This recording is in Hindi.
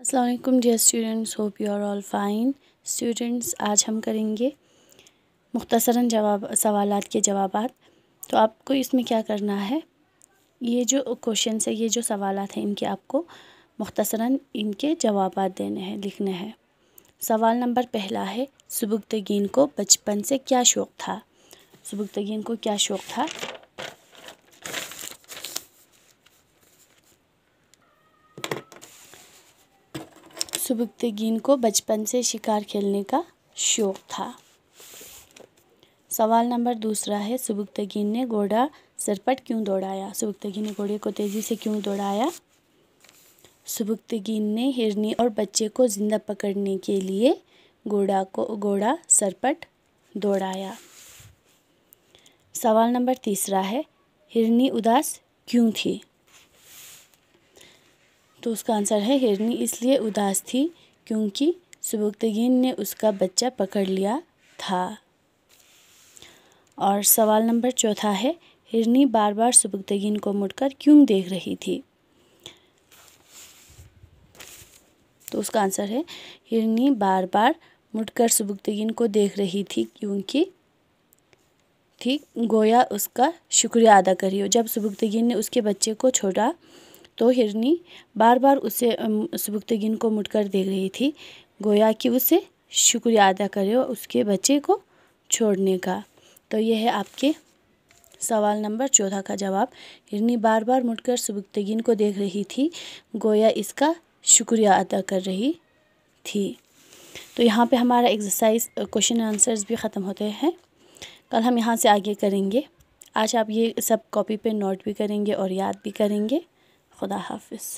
Aslam dear students hope you are all fine students आज हम करेंगे मुख्तसरा जवाब सवाल के जवाब तो आपको इसमें क्या करना है ये जो क्वेश्चन है ये जो सवाल हैं इनके आपको मुख्तसरा इनके जवाब देने हैं लिखने हैं सवाल नंबर पहला है सुबुगतगीन को बचपन से क्या शौक़ था सुबुगतगीन को क्या शौक़ था सुबुक्तगीन को बचपन से शिकार खेलने का शौक था सवाल नंबर दूसरा है सुबुक्तगीन ने घोड़ा सरपट क्यों दौड़ाया सुबुक्तगीन ने घोड़े को तेज़ी से क्यों दौड़ाया सुबुक्तगीन ने हिरनी और बच्चे को ज़िंदा पकड़ने के लिए घोड़ा को घोड़ा सरपट दौड़ाया सवाल नंबर तीसरा है हिरनी उदास क्यों थी तो उसका आंसर है हिरनी इसलिए उदास थी क्योंकि सुबुक्तगीन ने उसका बच्चा पकड़ लिया था और सवाल नंबर चौथा है हिरनी बार बार सुबुक्तगीन को मुड़कर क्यों देख रही थी तो उसका आंसर है हिरनी बार बार मुड़कर सुबुक्तगीन को देख रही थी क्योंकि ठीक गोया उसका शुक्रिया अदा करी हो जब सुबुक्तगीन ने उसके बच्चे को छोड़ा तो हिरनी बार बार उसे सुबुक्तगीन को मुड़कर देख रही थी गोया कि उसे शुक्रिया अदा करे और उसके बच्चे को छोड़ने का तो यह है आपके सवाल नंबर चौदह का जवाब हिरनी बार बार मुड़कर सुबुक्तगीन को देख रही थी गोया इसका शुक्रिया अदा कर रही थी तो यहाँ पे हमारा एक्सरसाइज क्वेश्चन आंसर्स भी ख़त्म होते हैं कल हम यहाँ से आगे करेंगे आज आप ये सब कॉपी पे नोट भी करेंगे और याद भी करेंगे खुदा हाफिज़